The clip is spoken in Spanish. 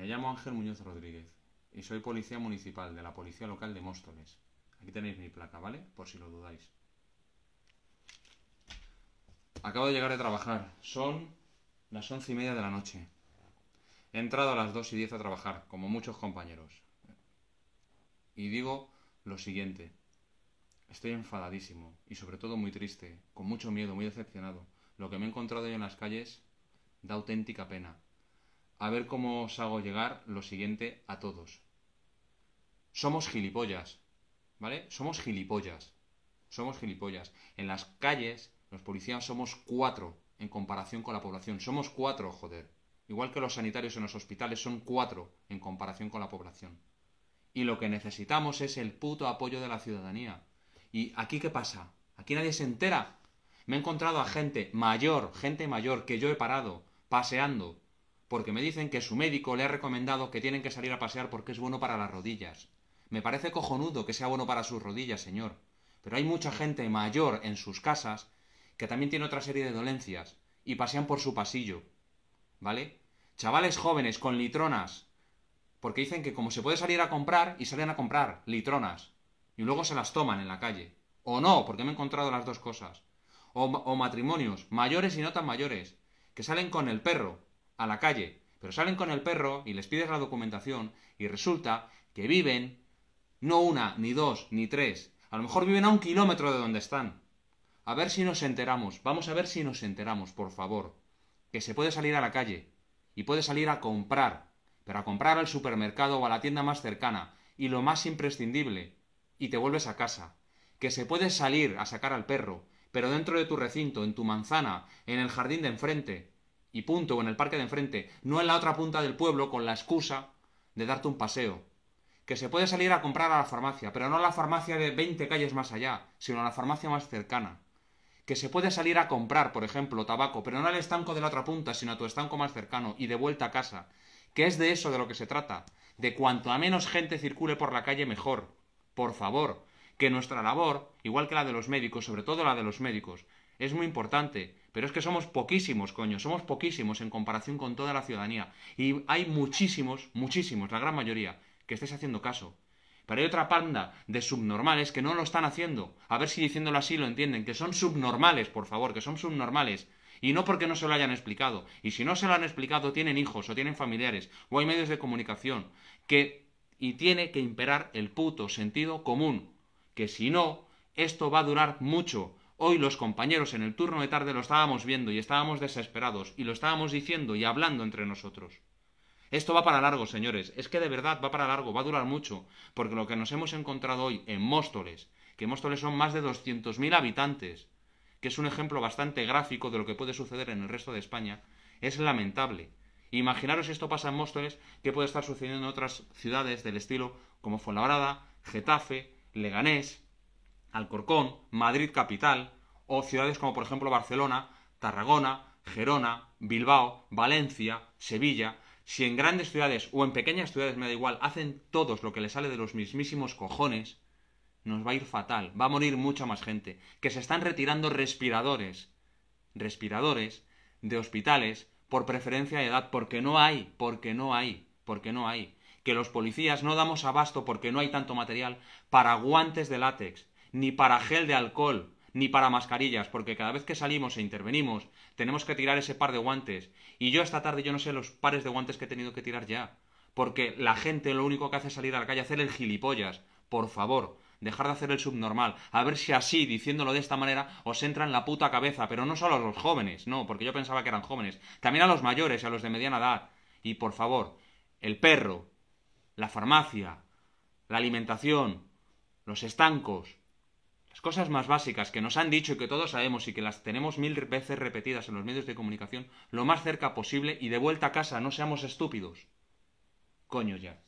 Me llamo Ángel Muñoz Rodríguez y soy policía municipal de la Policía Local de Móstoles. Aquí tenéis mi placa, ¿vale? Por si lo dudáis. Acabo de llegar de trabajar. Son las once y media de la noche. He entrado a las dos y diez a trabajar, como muchos compañeros. Y digo lo siguiente. Estoy enfadadísimo y sobre todo muy triste, con mucho miedo, muy decepcionado. Lo que me he encontrado yo en las calles da auténtica pena a ver cómo os hago llegar lo siguiente a todos. Somos gilipollas, ¿vale? Somos gilipollas. Somos gilipollas. En las calles, los policías somos cuatro en comparación con la población. Somos cuatro, joder. Igual que los sanitarios en los hospitales son cuatro en comparación con la población. Y lo que necesitamos es el puto apoyo de la ciudadanía. ¿Y aquí qué pasa? Aquí nadie se entera. Me he encontrado a gente mayor, gente mayor que yo he parado, paseando, porque me dicen que su médico le ha recomendado que tienen que salir a pasear porque es bueno para las rodillas. Me parece cojonudo que sea bueno para sus rodillas, señor. Pero hay mucha gente mayor en sus casas que también tiene otra serie de dolencias y pasean por su pasillo. ¿Vale? Chavales jóvenes con litronas. Porque dicen que como se puede salir a comprar y salen a comprar litronas. Y luego se las toman en la calle. O no, porque me he encontrado las dos cosas. O, o matrimonios, mayores y no tan mayores, que salen con el perro a la calle, pero salen con el perro y les pides la documentación y resulta que viven no una, ni dos, ni tres, a lo mejor viven a un kilómetro de donde están. A ver si nos enteramos, vamos a ver si nos enteramos, por favor, que se puede salir a la calle y puede salir a comprar, pero a comprar al supermercado o a la tienda más cercana y lo más imprescindible, y te vuelves a casa, que se puede salir a sacar al perro, pero dentro de tu recinto, en tu manzana, en el jardín de enfrente, y punto, o en el parque de enfrente, no en la otra punta del pueblo con la excusa de darte un paseo. Que se puede salir a comprar a la farmacia, pero no a la farmacia de veinte calles más allá, sino a la farmacia más cercana. Que se puede salir a comprar, por ejemplo, tabaco, pero no al estanco de la otra punta, sino a tu estanco más cercano y de vuelta a casa. Que es de eso de lo que se trata. De cuanto a menos gente circule por la calle, mejor. Por favor, que nuestra labor, igual que la de los médicos, sobre todo la de los médicos, es muy importante, pero es que somos poquísimos, coño, somos poquísimos en comparación con toda la ciudadanía. Y hay muchísimos, muchísimos, la gran mayoría, que estéis haciendo caso. Pero hay otra panda de subnormales que no lo están haciendo. A ver si diciéndolo así lo entienden, que son subnormales, por favor, que son subnormales. Y no porque no se lo hayan explicado. Y si no se lo han explicado, tienen hijos o tienen familiares o hay medios de comunicación. Que... Y tiene que imperar el puto sentido común. Que si no, esto va a durar mucho Hoy los compañeros en el turno de tarde lo estábamos viendo y estábamos desesperados y lo estábamos diciendo y hablando entre nosotros. Esto va para largo, señores, es que de verdad va para largo, va a durar mucho, porque lo que nos hemos encontrado hoy en Móstoles, que Móstoles son más de 200.000 habitantes, que es un ejemplo bastante gráfico de lo que puede suceder en el resto de España, es lamentable. Imaginaros esto pasa en Móstoles, que puede estar sucediendo en otras ciudades del estilo como Fuenlabrada, Getafe, Leganés, Alcorcón, Madrid capital, o ciudades como por ejemplo Barcelona, Tarragona, Gerona, Bilbao, Valencia, Sevilla, si en grandes ciudades o en pequeñas ciudades, me da igual, hacen todos lo que les sale de los mismísimos cojones, nos va a ir fatal, va a morir mucha más gente, que se están retirando respiradores, respiradores de hospitales por preferencia de edad, porque no hay, porque no hay, porque no hay, que los policías no damos abasto porque no hay tanto material para guantes de látex, ni para gel de alcohol, ni para mascarillas, porque cada vez que salimos e intervenimos, tenemos que tirar ese par de guantes. Y yo esta tarde yo no sé los pares de guantes que he tenido que tirar ya. Porque la gente lo único que hace es salir a la calle, hacer el gilipollas. Por favor, dejar de hacer el subnormal. A ver si así, diciéndolo de esta manera, os entra en la puta cabeza. Pero no solo a los jóvenes, no, porque yo pensaba que eran jóvenes. También a los mayores, a los de mediana edad. Y por favor, el perro, la farmacia, la alimentación, los estancos, las cosas más básicas que nos han dicho y que todos sabemos y que las tenemos mil veces repetidas en los medios de comunicación, lo más cerca posible y de vuelta a casa, no seamos estúpidos. Coño ya.